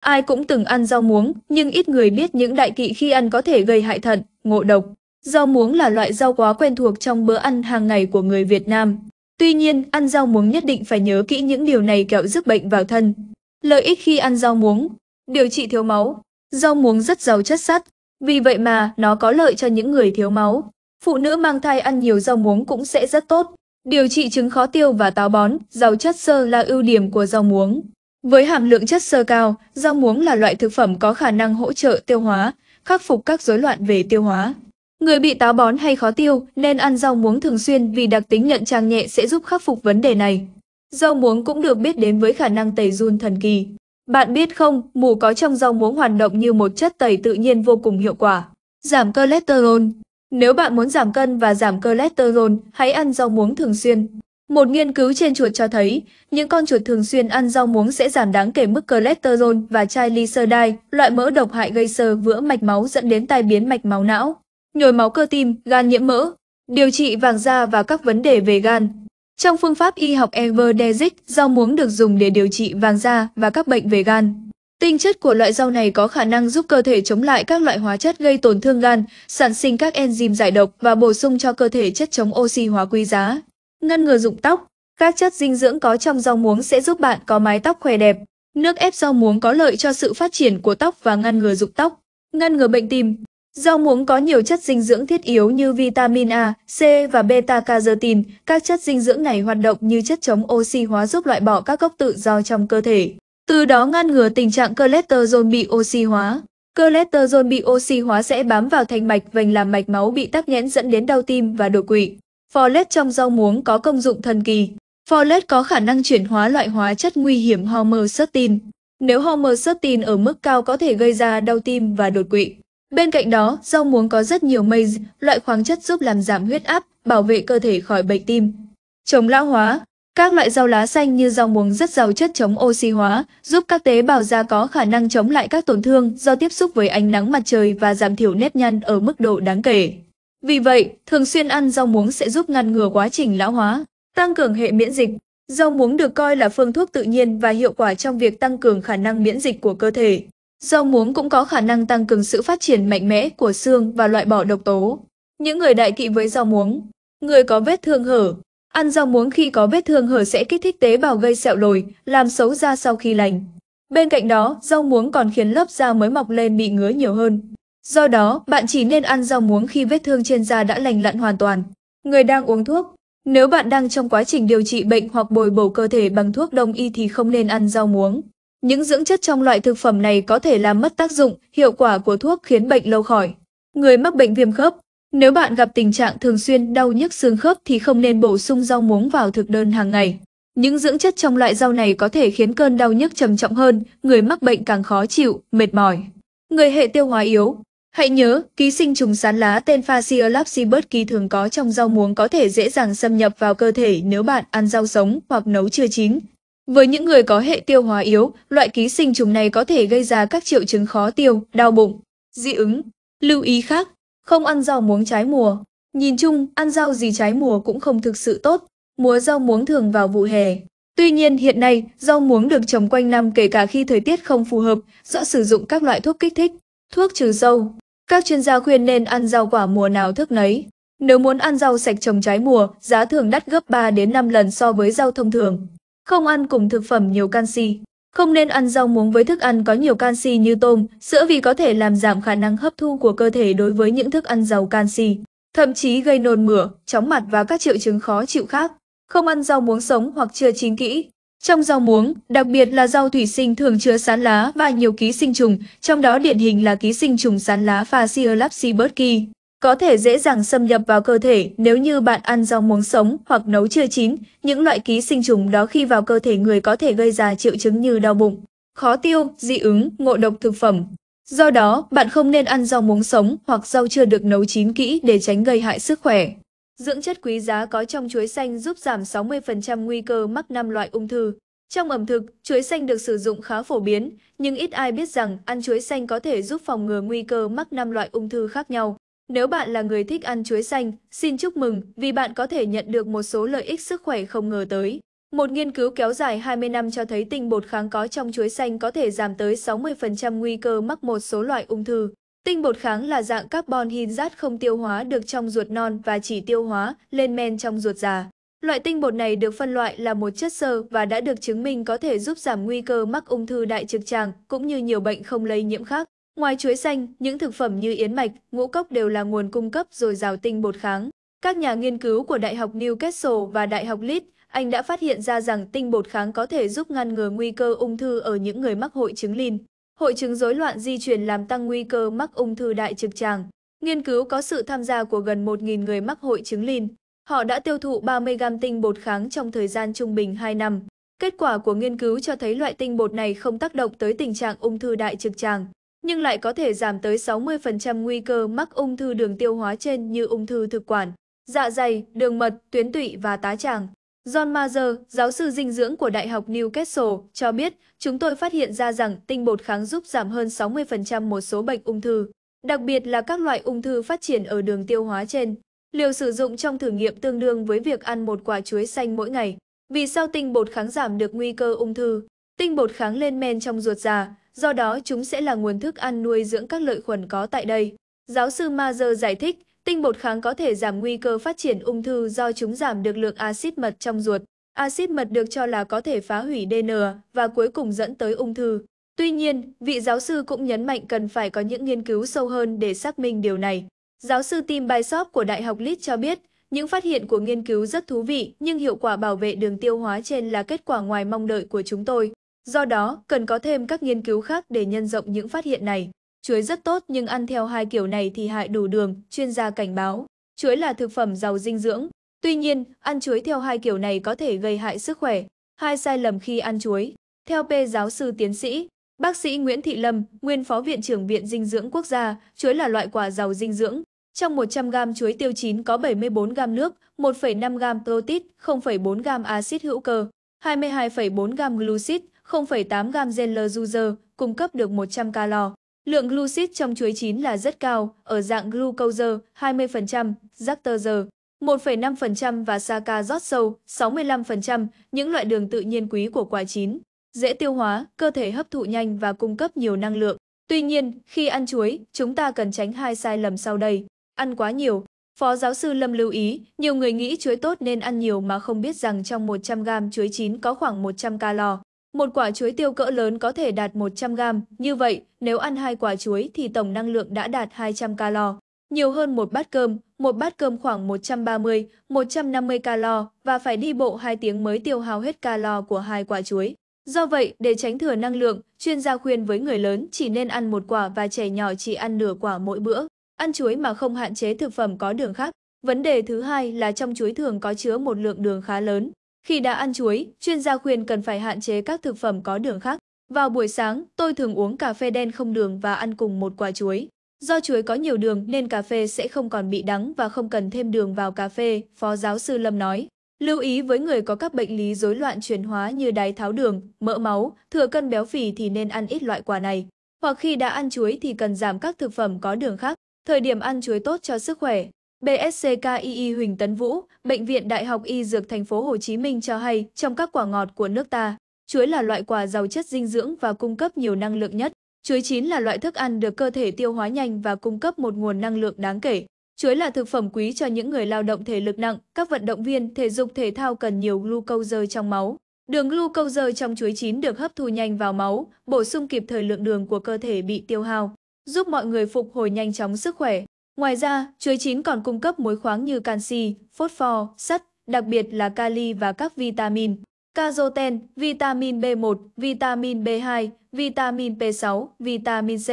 Ai cũng từng ăn rau muống, nhưng ít người biết những đại kỵ khi ăn có thể gây hại thận, ngộ độc. Rau muống là loại rau quá quen thuộc trong bữa ăn hàng ngày của người Việt Nam. Tuy nhiên, ăn rau muống nhất định phải nhớ kỹ những điều này kẻo rước bệnh vào thân. Lợi ích khi ăn rau muống Điều trị thiếu máu Rau muống rất giàu chất sắt, vì vậy mà nó có lợi cho những người thiếu máu. Phụ nữ mang thai ăn nhiều rau muống cũng sẽ rất tốt. Điều trị chứng khó tiêu và táo bón, giàu chất xơ là ưu điểm của rau muống. Với hàm lượng chất xơ cao, rau muống là loại thực phẩm có khả năng hỗ trợ tiêu hóa, khắc phục các rối loạn về tiêu hóa. Người bị táo bón hay khó tiêu nên ăn rau muống thường xuyên vì đặc tính nhận trang nhẹ sẽ giúp khắc phục vấn đề này. Rau muống cũng được biết đến với khả năng tẩy run thần kỳ. Bạn biết không, mù có trong rau muống hoạt động như một chất tẩy tự nhiên vô cùng hiệu quả. Giảm cholesterol Nếu bạn muốn giảm cân và giảm cholesterol, hãy ăn rau muống thường xuyên. Một nghiên cứu trên chuột cho thấy, những con chuột thường xuyên ăn rau muống sẽ giảm đáng kể mức cholesterol và triglyceride, loại mỡ độc hại gây sơ vữa mạch máu dẫn đến tai biến mạch máu não, nhồi máu cơ tim, gan nhiễm mỡ, điều trị vàng da và các vấn đề về gan. Trong phương pháp y học Everdezic, rau muống được dùng để điều trị vàng da và các bệnh về gan. Tinh chất của loại rau này có khả năng giúp cơ thể chống lại các loại hóa chất gây tổn thương gan, sản sinh các enzyme giải độc và bổ sung cho cơ thể chất chống oxy hóa quý giá ngăn ngừa rụng tóc. Các chất dinh dưỡng có trong rau muống sẽ giúp bạn có mái tóc khỏe đẹp. Nước ép rau muống có lợi cho sự phát triển của tóc và ngăn ngừa rụng tóc, ngăn ngừa bệnh tim. Rau muống có nhiều chất dinh dưỡng thiết yếu như vitamin A, C và beta-carotene. Các chất dinh dưỡng này hoạt động như chất chống oxy hóa giúp loại bỏ các gốc tự do trong cơ thể, từ đó ngăn ngừa tình trạng cholesterol bị oxy hóa. Cholesterol bị oxy hóa sẽ bám vào thành mạch vành làm mạch máu bị tắc nghẽn dẫn đến đau tim và đột quỵ. Folate trong rau muống có công dụng thần kỳ. Folate có khả năng chuyển hóa loại hóa chất nguy hiểm homocysteine. Nếu homocysteine ở mức cao có thể gây ra đau tim và đột quỵ. Bên cạnh đó, rau muống có rất nhiều maize, loại khoáng chất giúp làm giảm huyết áp, bảo vệ cơ thể khỏi bệnh tim. Chống lão hóa Các loại rau lá xanh như rau muống rất giàu chất chống oxy hóa, giúp các tế bào da có khả năng chống lại các tổn thương do tiếp xúc với ánh nắng mặt trời và giảm thiểu nếp nhăn ở mức độ đáng kể. Vì vậy, thường xuyên ăn rau muống sẽ giúp ngăn ngừa quá trình lão hóa, tăng cường hệ miễn dịch. Rau muống được coi là phương thuốc tự nhiên và hiệu quả trong việc tăng cường khả năng miễn dịch của cơ thể. Rau muống cũng có khả năng tăng cường sự phát triển mạnh mẽ của xương và loại bỏ độc tố. Những người đại kỵ với rau muống, người có vết thương hở, ăn rau muống khi có vết thương hở sẽ kích thích tế bào gây sẹo lồi, làm xấu da sau khi lành. Bên cạnh đó, rau muống còn khiến lớp da mới mọc lên bị ngứa nhiều hơn. Do đó, bạn chỉ nên ăn rau muống khi vết thương trên da đã lành lặn hoàn toàn. Người đang uống thuốc Nếu bạn đang trong quá trình điều trị bệnh hoặc bồi bổ cơ thể bằng thuốc đông y thì không nên ăn rau muống. Những dưỡng chất trong loại thực phẩm này có thể làm mất tác dụng, hiệu quả của thuốc khiến bệnh lâu khỏi. Người mắc bệnh viêm khớp Nếu bạn gặp tình trạng thường xuyên đau nhức xương khớp thì không nên bổ sung rau muống vào thực đơn hàng ngày. Những dưỡng chất trong loại rau này có thể khiến cơn đau nhức trầm trọng hơn, người mắc bệnh càng khó chịu, mệt mỏi. Người hệ tiêu hóa yếu Hãy nhớ, ký sinh trùng sán lá tên Phasiolapsibus kỳ thường có trong rau muống có thể dễ dàng xâm nhập vào cơ thể nếu bạn ăn rau sống hoặc nấu chưa chín. Với những người có hệ tiêu hóa yếu, loại ký sinh trùng này có thể gây ra các triệu chứng khó tiêu, đau bụng, dị ứng. Lưu ý khác, không ăn rau muống trái mùa. Nhìn chung, ăn rau gì trái mùa cũng không thực sự tốt. Mùa rau muống thường vào vụ hè. Tuy nhiên hiện nay, rau muống được trồng quanh năm kể cả khi thời tiết không phù hợp, do sử dụng các loại thuốc kích thích, thuốc trừ sâu, các chuyên gia khuyên nên ăn rau quả mùa nào thức nấy. Nếu muốn ăn rau sạch trồng trái mùa, giá thường đắt gấp 3 đến 5 lần so với rau thông thường. Không ăn cùng thực phẩm nhiều canxi. Không nên ăn rau muống với thức ăn có nhiều canxi như tôm, sữa vì có thể làm giảm khả năng hấp thu của cơ thể đối với những thức ăn giàu canxi, thậm chí gây nôn mửa, chóng mặt và các triệu chứng khó chịu khác. Không ăn rau muống sống hoặc chưa chín kỹ. Trong rau muống, đặc biệt là rau thủy sinh thường chứa sán lá và nhiều ký sinh trùng, trong đó điển hình là ký sinh trùng sán lá và Phasiolapsi burki. Có thể dễ dàng xâm nhập vào cơ thể nếu như bạn ăn rau muống sống hoặc nấu chưa chín, những loại ký sinh trùng đó khi vào cơ thể người có thể gây ra triệu chứng như đau bụng, khó tiêu, dị ứng, ngộ độc thực phẩm. Do đó, bạn không nên ăn rau muống sống hoặc rau chưa được nấu chín kỹ để tránh gây hại sức khỏe. Dưỡng chất quý giá có trong chuối xanh giúp giảm 60% nguy cơ mắc 5 loại ung thư. Trong ẩm thực, chuối xanh được sử dụng khá phổ biến, nhưng ít ai biết rằng ăn chuối xanh có thể giúp phòng ngừa nguy cơ mắc 5 loại ung thư khác nhau. Nếu bạn là người thích ăn chuối xanh, xin chúc mừng vì bạn có thể nhận được một số lợi ích sức khỏe không ngờ tới. Một nghiên cứu kéo dài 20 năm cho thấy tinh bột kháng có trong chuối xanh có thể giảm tới 60% nguy cơ mắc một số loại ung thư. Tinh bột kháng là dạng carbon hydrate không tiêu hóa được trong ruột non và chỉ tiêu hóa lên men trong ruột già. Loại tinh bột này được phân loại là một chất xơ và đã được chứng minh có thể giúp giảm nguy cơ mắc ung thư đại trực tràng cũng như nhiều bệnh không lây nhiễm khác. Ngoài chuối xanh, những thực phẩm như yến mạch, ngũ cốc đều là nguồn cung cấp dồi dào tinh bột kháng. Các nhà nghiên cứu của Đại học Newcastle và Đại học Leeds, Anh đã phát hiện ra rằng tinh bột kháng có thể giúp ngăn ngừa nguy cơ ung thư ở những người mắc hội chứng lin hội chứng rối loạn di chuyển làm tăng nguy cơ mắc ung thư đại trực tràng. Nghiên cứu có sự tham gia của gần 1.000 người mắc hội chứng lin. Họ đã tiêu thụ 30 gam tinh bột kháng trong thời gian trung bình 2 năm. Kết quả của nghiên cứu cho thấy loại tinh bột này không tác động tới tình trạng ung thư đại trực tràng, nhưng lại có thể giảm tới 60% nguy cơ mắc ung thư đường tiêu hóa trên như ung thư thực quản, dạ dày, đường mật, tuyến tụy và tá tràng. John Mazer, giáo sư dinh dưỡng của Đại học Newcastle, cho biết chúng tôi phát hiện ra rằng tinh bột kháng giúp giảm hơn 60% một số bệnh ung thư, đặc biệt là các loại ung thư phát triển ở đường tiêu hóa trên. Liều sử dụng trong thử nghiệm tương đương với việc ăn một quả chuối xanh mỗi ngày. Vì sao tinh bột kháng giảm được nguy cơ ung thư? Tinh bột kháng lên men trong ruột già, do đó chúng sẽ là nguồn thức ăn nuôi dưỡng các lợi khuẩn có tại đây. Giáo sư Mazer giải thích, Tinh bột kháng có thể giảm nguy cơ phát triển ung thư do chúng giảm được lượng axit mật trong ruột. Axit mật được cho là có thể phá hủy DNA và cuối cùng dẫn tới ung thư. Tuy nhiên, vị giáo sư cũng nhấn mạnh cần phải có những nghiên cứu sâu hơn để xác minh điều này. Giáo sư Tim Bysop của Đại học Leeds cho biết, những phát hiện của nghiên cứu rất thú vị nhưng hiệu quả bảo vệ đường tiêu hóa trên là kết quả ngoài mong đợi của chúng tôi. Do đó, cần có thêm các nghiên cứu khác để nhân rộng những phát hiện này. Chuối rất tốt nhưng ăn theo hai kiểu này thì hại đủ đường, chuyên gia cảnh báo. Chuối là thực phẩm giàu dinh dưỡng. Tuy nhiên, ăn chuối theo hai kiểu này có thể gây hại sức khỏe. Hai sai lầm khi ăn chuối. Theo P giáo sư tiến sĩ, bác sĩ Nguyễn Thị Lâm, nguyên phó viện trưởng Viện Dinh dưỡng Quốc gia, chuối là loại quả giàu dinh dưỡng. Trong 100 g chuối tiêu chín có 74 g nước, 1,5 g protein, 0,4 g axit hữu cơ, 22,4 g glucid, 0,8 g gel cung cấp được 100 calo. Lượng glucid trong chuối chín là rất cao, ở dạng glucose 20%, lactose 1,5% và saca rót sâu 65%, những loại đường tự nhiên quý của quả chín. Dễ tiêu hóa, cơ thể hấp thụ nhanh và cung cấp nhiều năng lượng. Tuy nhiên, khi ăn chuối, chúng ta cần tránh hai sai lầm sau đây. Ăn quá nhiều. Phó giáo sư Lâm lưu ý, nhiều người nghĩ chuối tốt nên ăn nhiều mà không biết rằng trong 100g chuối chín có khoảng 100 calo. Một quả chuối tiêu cỡ lớn có thể đạt 100 gram, như vậy nếu ăn hai quả chuối thì tổng năng lượng đã đạt 200 calo, nhiều hơn một bát cơm, một bát cơm khoảng 130, 150 calo và phải đi bộ 2 tiếng mới tiêu hao hết calo của hai quả chuối. Do vậy, để tránh thừa năng lượng, chuyên gia khuyên với người lớn chỉ nên ăn một quả và trẻ nhỏ chỉ ăn nửa quả mỗi bữa. Ăn chuối mà không hạn chế thực phẩm có đường khác. Vấn đề thứ hai là trong chuối thường có chứa một lượng đường khá lớn. Khi đã ăn chuối, chuyên gia khuyên cần phải hạn chế các thực phẩm có đường khác. Vào buổi sáng, tôi thường uống cà phê đen không đường và ăn cùng một quả chuối. Do chuối có nhiều đường nên cà phê sẽ không còn bị đắng và không cần thêm đường vào cà phê, Phó giáo sư Lâm nói. Lưu ý với người có các bệnh lý rối loạn chuyển hóa như đái tháo đường, mỡ máu, thừa cân béo phì thì nên ăn ít loại quả này. Hoặc khi đã ăn chuối thì cần giảm các thực phẩm có đường khác. Thời điểm ăn chuối tốt cho sức khỏe, BSCKII Huỳnh Tấn Vũ, Bệnh viện Đại học Y Dược Thành phố Hồ Chí Minh cho hay, trong các quả ngọt của nước ta, chuối là loại quả giàu chất dinh dưỡng và cung cấp nhiều năng lượng nhất. Chuối chín là loại thức ăn được cơ thể tiêu hóa nhanh và cung cấp một nguồn năng lượng đáng kể. Chuối là thực phẩm quý cho những người lao động thể lực nặng, các vận động viên thể dục thể thao cần nhiều glucose trong máu. Đường glucose trong chuối chín được hấp thu nhanh vào máu, bổ sung kịp thời lượng đường của cơ thể bị tiêu hao, giúp mọi người phục hồi nhanh chóng sức khỏe. Ngoài ra, chuối chín còn cung cấp muối khoáng như canxi, phốt pho, sắt, đặc biệt là kali và các vitamin, caroten, vitamin B1, vitamin B2, vitamin B6, vitamin C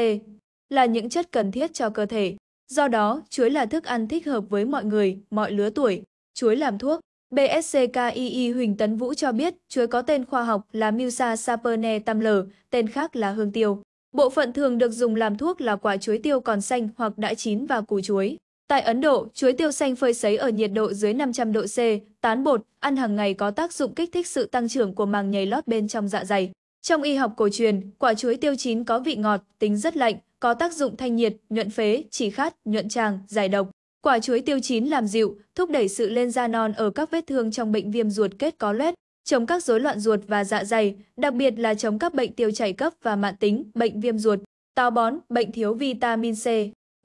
là những chất cần thiết cho cơ thể. Do đó, chuối là thức ăn thích hợp với mọi người, mọi lứa tuổi. Chuối làm thuốc BSCKII Huỳnh Tấn Vũ cho biết chuối có tên khoa học là Musa saperne tamler, tên khác là hương tiêu. Bộ phận thường được dùng làm thuốc là quả chuối tiêu còn xanh hoặc đã chín và củ chuối. Tại Ấn Độ, chuối tiêu xanh phơi sấy ở nhiệt độ dưới 500 độ C, tán bột, ăn hàng ngày có tác dụng kích thích sự tăng trưởng của màng nhầy lót bên trong dạ dày. Trong y học cổ truyền, quả chuối tiêu chín có vị ngọt, tính rất lạnh, có tác dụng thanh nhiệt, nhuận phế, chỉ khát, nhuận tràng, giải độc. Quả chuối tiêu chín làm dịu, thúc đẩy sự lên da non ở các vết thương trong bệnh viêm ruột kết có loét, chống các rối loạn ruột và dạ dày, đặc biệt là chống các bệnh tiêu chảy cấp và mạn tính, bệnh viêm ruột, táo bón, bệnh thiếu vitamin C.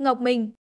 Ngọc Minh